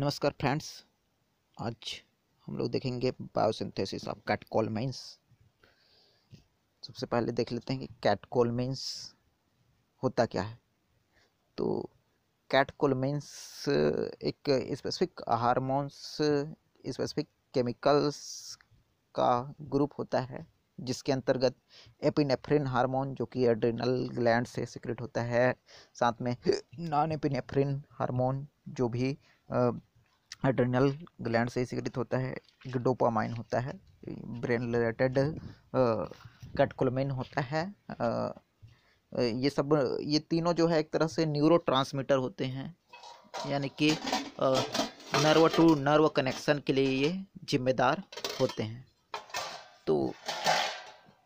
नमस्कार फ्रेंड्स आज हम लोग देखेंगे बायोसिंथेसिस ऑफ कैटकोल माइंस सबसे पहले देख लेते हैं कि कैटकोल माइंस होता क्या है तो कैटकोल माइंस एक स्पेसिफिक हारमोन्स स्पेसिफिक केमिकल्स का ग्रुप होता है जिसके अंतर्गत एपिनेफ्रिन हार्मोन जो कि एड्रिनल ग्लैंड से सिक्रेट होता है साथ में नॉन एपिनेफ्रिन हार्मोन जो भी एड्रेनल ग्लैंड से सिक्रित होता है डोपामाइन होता है ब्रेन रिलेटेड कैटकोलमिन होता है आ, ये सब ये तीनों जो है एक तरह से न्यूरो होते हैं यानी कि नर्व टू नर्व कनेक्शन के लिए ये जिम्मेदार होते हैं तो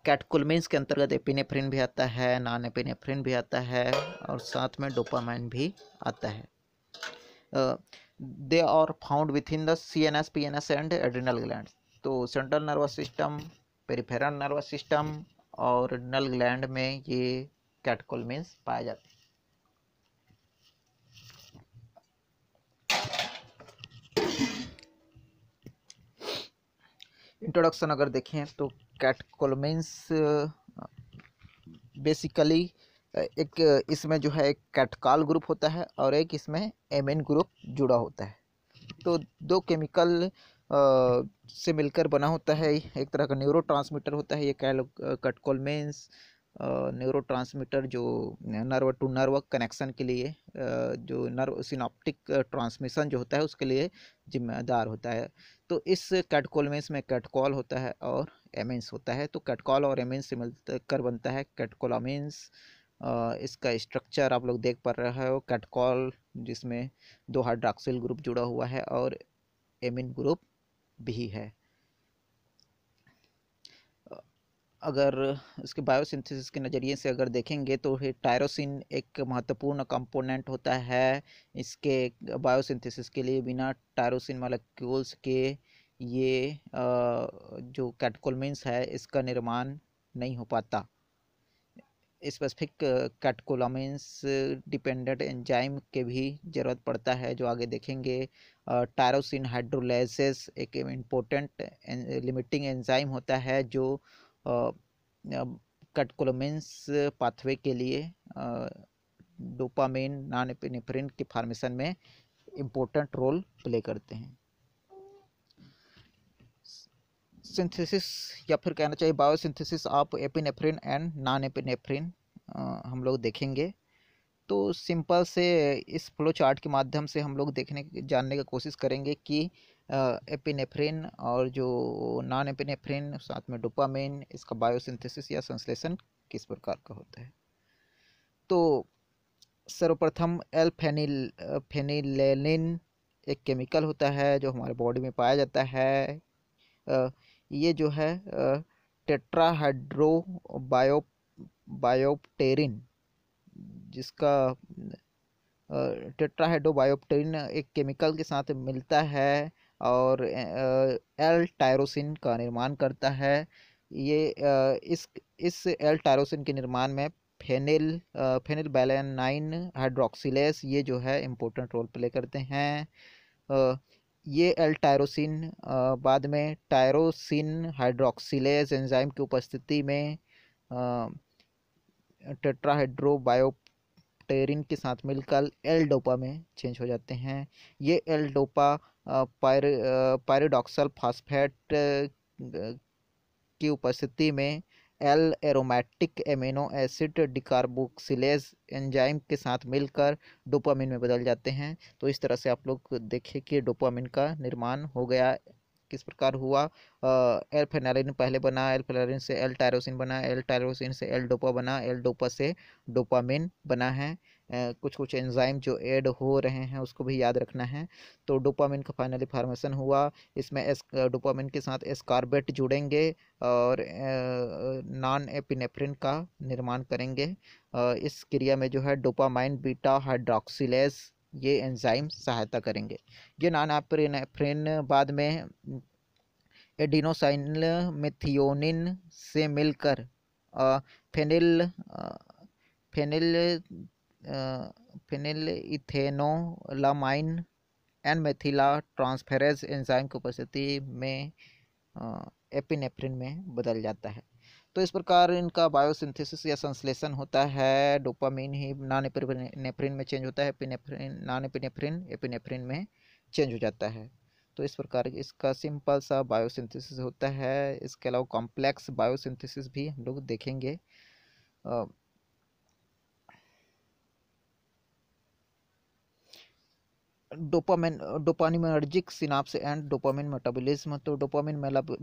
कैटकुलमिन्स के अंतर्गत एपिनेफ्रिन भी आता है नान एपिनेफ्रिन भी आता है और साथ में डोपामाइन भी आता है they are found within the C N S P N S and adrenal gland तो central nervous system peripheral nervous system और एड्रिनल ग्लैंड में ये कैटकोल मीन्स पाया जाते हैं इंट्रोडक्शन अगर देखें तो कैटकोलमेंस बेसिकली एक इसमें जो है एक कैटकाल ग्रुप होता है और एक इसमें एमेन ग्रुप जुड़ा होता है तो दो केमिकल से मिलकर बना होता है एक तरह का न्यूरो होता है ये कैलो कटकोलमेंस न्यूरो जो नर्व टू नर्व कनेक्शन के लिए जो नर्व सिनॉप्टिक ट्रांसमिशन जो होता है उसके लिए जिम्मेदार होता है तो इस कैटकोलमेंस में कैटकॉल होता है और एमेंस होता है तो कैटकॉल और एमेंस से मिलकर बनता है कैटकोलामेंस इसका स्ट्रक्चर आप लोग देख पा रहे हो कैटकॉल जिसमें दो हाइड्राक्सिल ग्रुप जुड़ा हुआ है और एमिन ग्रुप भी है अगर इसके बायोसिंथेसिस के नज़रिए से अगर देखेंगे तो टायरोसिन एक महत्वपूर्ण कंपोनेंट होता है इसके बायोसिंथेसिस के लिए बिना टायरोसिन मालिक्यूल्स के ये जो कैटकोलमिन्स है इसका निर्माण नहीं हो पाता स्पेसिफिक कैटकोलामिन्स डिपेंडेंट एंजाइम के भी ज़रूरत पड़ता है जो आगे देखेंगे टायरोसिन हाइड्रोलाइसिस एक इम्पोर्टेंट लिमिटिंग एंजाइम होता है जो कैटकोलामिन्स पाथवे uh, के लिए डोपामिन नान के फार्मेशन में इम्पोर्टेंट रोल प्ले करते हैं सिंथेसिस या फिर कहना चाहिए बायोसिंथेसिस आप एपिनेफ्रिन एंड नॉन एपिनेफ्रिन हम लोग देखेंगे तो सिंपल से इस फ्लो चार्ट के माध्यम से हम लोग देखने जानने की कोशिश करेंगे कि एपिनेफ्रिन और जो नॉन एपिनेफ्रिन साथ में डोपामिन इसका बायोसिंथेसिस या संश्लेषण किस प्रकार का होता है तो सर्वप्रथम एल फेनिल फेनिलेलिन एक केमिकल होता है जो हमारे बॉडी में पाया जाता है ये जो है टेट्राहाइड्रो बायो बायोप्टेरिन जिसका टेट्राहाइड्रो बायोप्टेरिन एक केमिकल के साथ मिलता है और एल टायरोसिन का निर्माण करता है ये इस इस एल टायरोसिन के निर्माण में फेनिल फेनिल नाइन हाइड्रोक्सिलेस ये जो है इम्पोर्टेंट रोल प्ले करते हैं ये एल टायरोसिन बाद में टायरोसिन हाइड्रोक्सीलेज एंजाइम की उपस्थिति में टेट्राहाइड्रोबायोटेरिन के साथ मिलकर एल डोपा में चेंज हो जाते हैं ये एल डोपा पायर पायरोडॉक्सल फास्फेट की उपस्थिति में L aromatic amino acid decarboxylase enzyme के साथ मिलकर डोपामिन में बदल जाते हैं तो इस तरह से आप लोग देखें कि डोपामिन का निर्माण हो गया किस प्रकार हुआ एल फेनालिन पहले बना एल फेनालिन से एल टायरोसिन बना एल टायरोसिन से एल डोपा बना एल डोपा से डोपामिन बना है कुछ कुछ एंजाइम जो ऐड हो रहे हैं उसको भी याद रखना है तो डोपामिन का फाइनली फार्मेशन हुआ इसमें एस डोपामिन के साथ एस्कारबेट जुड़ेंगे और नॉन एपिनेफ्रिन का निर्माण करेंगे इस क्रिया में जो है डोपामाइन बीटा हाइड्रोक्सीलेज ये एंजाइम सहायता करेंगे ये नॉन एपिनेफ्रिन बाद में एडिनोसाइनल मिथियोनिन से मिलकर phenyl phenyl phenyl ethanolamine and methyl transferase enzyme की उपस्थिति में एपिनेफ्रिन uh, में बदल जाता है तो इस प्रकार इनका बायोसिंथेसिस या संश्लेषण होता है डोपामीन ही नान एपिनेफ्रिन में चेंज होता है एपिनेफ्रिन नान एपिनेफ्रिन एपिनेफ्रिन में चेंज हो जाता है तो इस प्रकार इसका सिंपल सा बायोसिंथेसिस होता है इसके अलावा कॉम्प्लेक्स बायोसिंथेसिस भी हम लोग देखेंगे uh, dopamine dopaminergic synapse and dopamine metabolism तो डोपामिन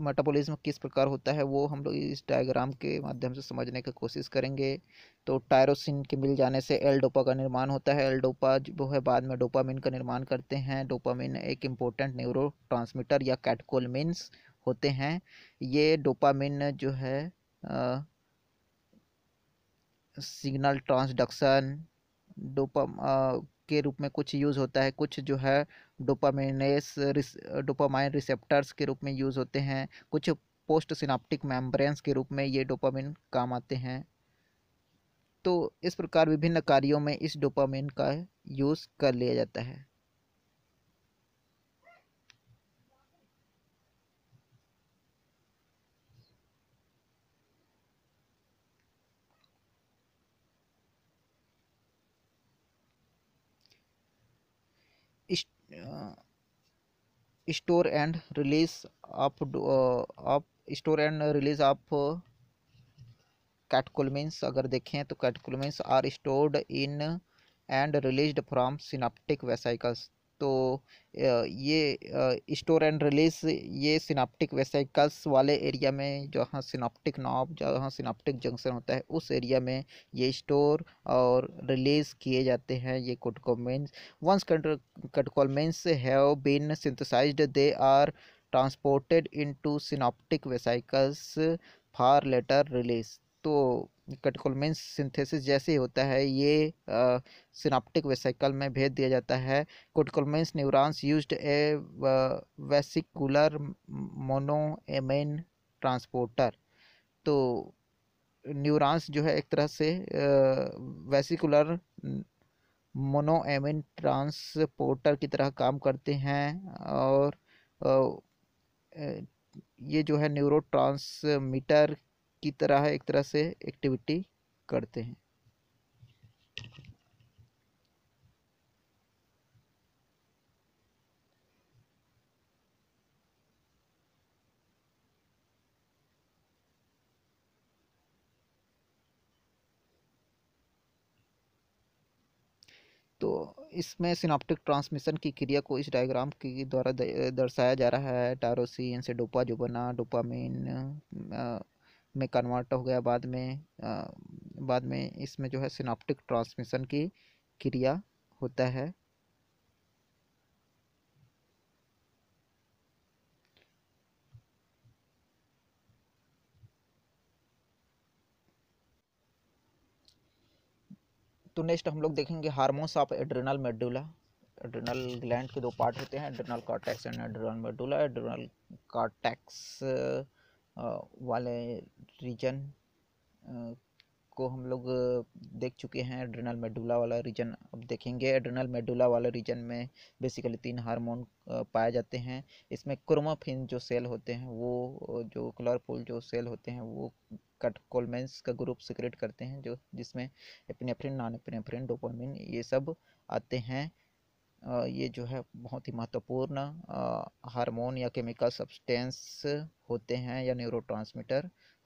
मेटाबॉलिज्म किस प्रकार होता है वो हम लोग इस डायग्राम के माध्यम से समझने की कोशिश करेंगे तो टायरोसिन के मिल जाने से एल डोपा का निर्माण होता है एल डोपा जो है बाद में डोपामिन का निर्माण करते हैं डोपामिन एक इम्पोर्टेंट न्यूरो या कैटकोल होते हैं ये डोपामिन जो है सिग्नल ट्रांसडक्शन डोपा के रूप में कुछ यूज़ होता है कुछ जो है डोपामिनेस डोपामाइन रिसेप्टर्स के रूप में यूज़ होते हैं कुछ पोस्ट सिनाप्टिक मेम्ब्रेंस के रूप में ये डोपामिन काम आते हैं तो इस प्रकार विभिन्न कार्यों में इस डोपामिन का यूज़ कर लिया जाता है स्टोर एंड रिलीज आप आप store and release of catecholamines अगर देखें तो catecholamines are stored in and release from synaptic vesicles तो ये स्टोर एंड रिलीज ये सिनाप्टिक वेसाइकल्स वाले एरिया में जहाँ सिनाप्टिक नॉब जहाँ सिनाप्टिक जंक्शन होता है उस एरिया में ये स्टोर और रिलीज किए जाते हैं ये catecholamines once catecholamines have been synthesize they are transported into synaptic vesicles for later release तो कटकोलमेंस सिंथेसिस जैसे ही होता है ये सिनाप्टिक वेसाइकल में भेज दिया जाता है catecholamines neurons used a vesicular monoamine transporter तो न्यूरॉन्स जो है एक तरह से वेसिकुलर मोनोएमिन ट्रांसपोर्टर की तरह काम करते हैं और ये जो है न्यूरो ट्रांसमीटर की तरह एक तरह से एक्टिविटी करते हैं तो इसमें सिनॉप्टिक ट्रांसमिशन की क्रिया को इस डायग्राम के द्वारा दर्शाया जा रहा है टारोसिन से डोपा जो बना डोपामिन में कन्वर्ट हो गया बाद में आ, बाद में इसमें जो है सिनाप्टिक ट्रांसमिशन की क्रिया होता है तो नेक्स्ट हम लोग देखेंगे hormones of adrenal medulla adrenal gland के दो पार्ट होते हैं adrenal cortex and adrenal medulla adrenal cortex वाले रीजन को हम लोग देख चुके हैं एड्रेनल मेडुला वाला रीजन अब देखेंगे एड्रेनल मेडुला वाला रीजन में बेसिकली तीन हार्मोन पाए जाते हैं इसमें क्रोमाफिन जो सेल होते हैं वो जो क्लोरफुल जो सेल होते हैं वो कट कोलमेंस का ग्रुप सिक्रेट करते हैं जो जिसमें एपिनेफ्रिन नॉन एपिनेफ्रिन डोपामिन ये सब आते हैं ये जो है बहुत ही महत्वपूर्ण हार्मोन या केमिकल सब्सटेंस होते हैं या न्यूरो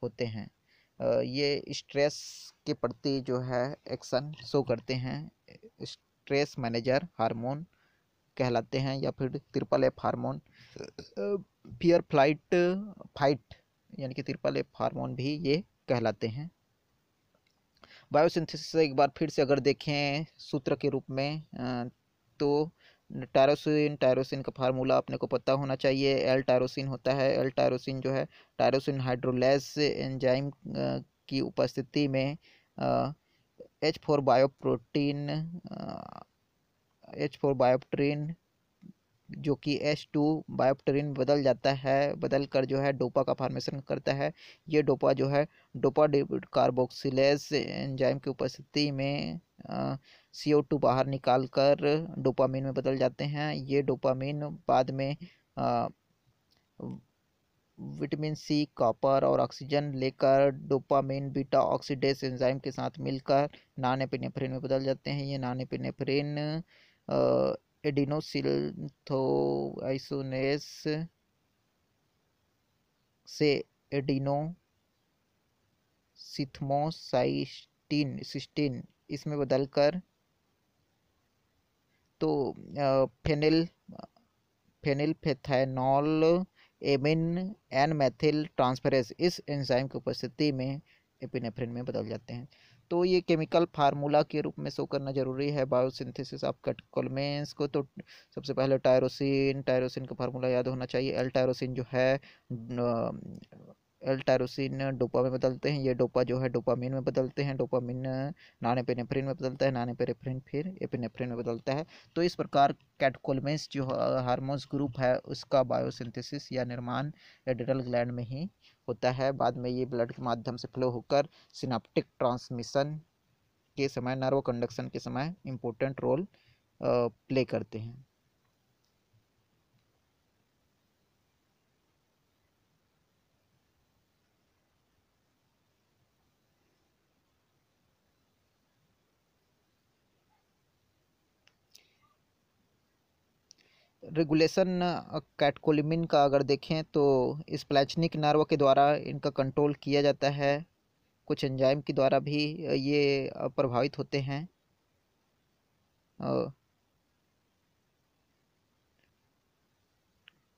होते हैं ये स्ट्रेस के प्रति जो है एक्शन शो करते हैं स्ट्रेस मैनेजर हार्मोन कहलाते हैं या फिर triple F hormone fear flight fight यानी कि त्रिपल एफ हार्मोन भी ये कहलाते हैं बायोसिंथेसिस एक बार फिर से अगर देखें सूत्र के रूप में तो टायरोसिन टायरोसिन का फार्मूला अपने को पता होना चाहिए एल टायरोसिन होता है एल टायरोसिन जो है टायरोसिन हाइड्रोलेस एंजाइम की उपस्थिति में H four bioprotein H four bioprotein जो कि एस टू बायोप्टरिन बदल जाता है बदल कर जो है डोपा का फॉर्मेशन करता है ये डोपा जो है डोपा कार्बोक्सिलेज एंजाइम की उपस्थिति में सी ओ टू बाहर निकाल कर डोपामीन में बदल जाते हैं ये डोपामीन बाद में विटामिन सी कॉपर और ऑक्सीजन लेकर डोपामिन बीटा ऑक्सीडेस एंजाइम के साथ मिलकर नानेपिनेफ्रिन में बदल जाते हैं ये नानेपिनेफ्रिन एडिनोसिल्थोआइसोनेस से एडिनो सिथमोसाइस्टीन सिस्टीन इसमें बदलकर तो phenyl phenyl ethanolamine N methyl transferase इस एंजाइम की उपस्थिति में एपिनेफ्रिन में बदल जाते हैं तो ये केमिकल फार्मूला के रूप में शो करना जरूरी है बायोसिंथेसिस ऑफ कटकोलमेंस को तो सबसे पहले टायरोसिन टायरोसिन का फार्मूला याद होना चाहिए एल टायरोसिन जो है एल टायरोसिन डोपा में बदलते हैं ये डोपा जो है डोपामिन में बदलते हैं डोपामिन नाने पेनेफ्रिन में बदलता है नाने पेनेफ्रिन फिर एपिनेफ्रिन में बदलता है तो इस प्रकार कैटकोलमेंस जो हार्मोन्स ग्रुप है उसका बायोसिंथेसिस या निर्माण एडिटल ग्लैंड में ही होता है बाद में ये ब्लड के माध्यम से फ्लो होकर सिनाप्टिक ट्रांसमिशन के समय नर्व कंडक्शन के समय इम्पोर्टेंट रोल प्ले करते हैं रेगुलेशन कैटकोलिमिन का अगर देखें तो स्प्लैचनिक नर्व के द्वारा इनका कंट्रोल किया जाता है कुछ एंजाइम के द्वारा भी ये प्रभावित होते हैं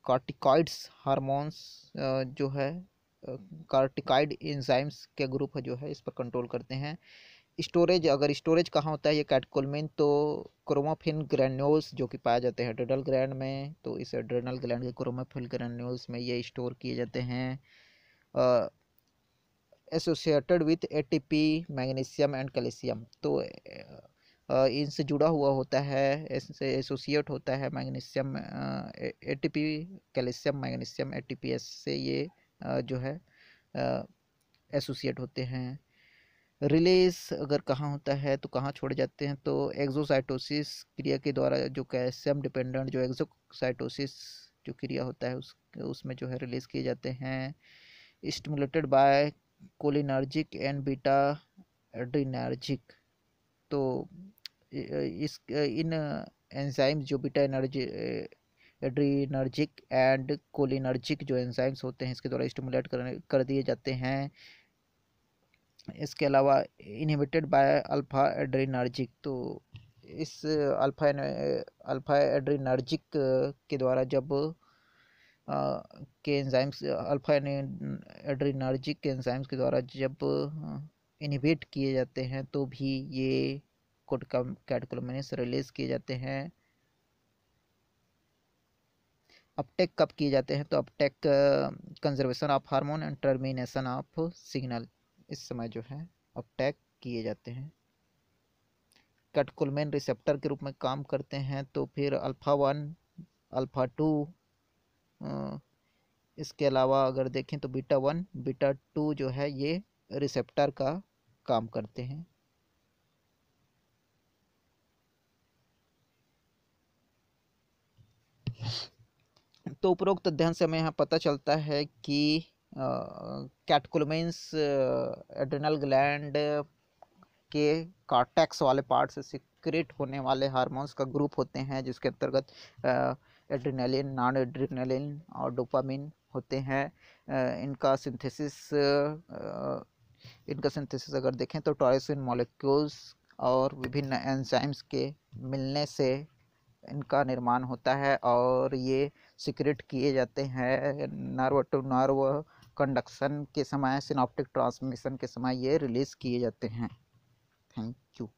कार्टिकॉइड्स हार्मोन्स जो है कार्टिकाइड एंजाइम्स के ग्रुप है जो है इस पर कंट्रोल करते हैं स्टोरेज अगर स्टोरेज कहाँ होता है ये कैटकोलमिन तो क्रोमोफिन ग्रैन्यूल्स जो कि पाए जाते हैं एड्रेनल ग्रैंड में तो इस एड्रेनल ग्रैंड के क्रोमोफिन ग्रैन्यूल्स में ये स्टोर किए जाते हैं associated with ATP magnesium and calcium तो इनसे जुड़ा हुआ होता है इससे एसोसिएट होता है magnesium ATP calcium magnesium S से ये जो है एसोसिएट होते हैं रिलीज अगर कहाँ होता है तो कहाँ छोड़े जाते हैं तो एक्जोसाइटोसिस क्रिया के द्वारा जो कैल्शियम डिपेंडेंट जो एक्जोसाइटोसिस जो क्रिया होता है उस उसमें जो है रिलीज किए जाते हैं stimulated by cholinergic and beta adrenergic तो इस इन एंजाइम्स जो beta energy adrenergic and cholinergic जो एंजाइम्स होते हैं इसके द्वारा स्टमुलेट कर कर दिए जाते हैं इसके अलावा इनहिबिटेड बाय अल्फ़ा एड्रीनार्जिक तो इस अल्फ़ा अल्फ़ा एड्रीनार्जिक के द्वारा जब आ, के एंजाइम्स अल्फ़ा एड्रीनार्जिक के एंजाइम्स के द्वारा जब इनहिबिट किए जाते हैं तो भी ये कैटकोलमिनस रिलीज किए जाते हैं अपटेक कब किए जाते हैं तो uptake conservation of hormone and termination of signal इस समय जो है अब टैग किए जाते हैं कटकुलमेन रिसेप्टर के रूप में काम करते हैं तो फिर अल्फ़ा वन अल्फ़ा टू इसके अलावा अगर देखें तो बीटा वन बीटा टू जो है ये रिसेप्टर का काम करते हैं तो उपरोक्त अध्ययन से हमें यहाँ पता चलता है कि कैटकुलमेंस एड्रेनल ग्लैंड के कार्टेक्स वाले पार्ट से सिक्रेट होने वाले हार्मोन्स का ग्रुप होते हैं जिसके अंतर्गत एड्रेनलिन नॉन एड्रेनलिन और डोपामिन होते हैं इनका सिंथेसिस इनका सिंथेसिस अगर देखें तो टॉयसिन मॉलिक्यूल्स और विभिन्न एंजाइम्स के मिलने से इनका निर्माण होता है और ये सिक्रेट किए जाते हैं नर्व टू नर्व कंडक्शन के समय सिनॉप्टिक ट्रांसमिशन के समय ये रिलीज़ किए जाते हैं थैंक यू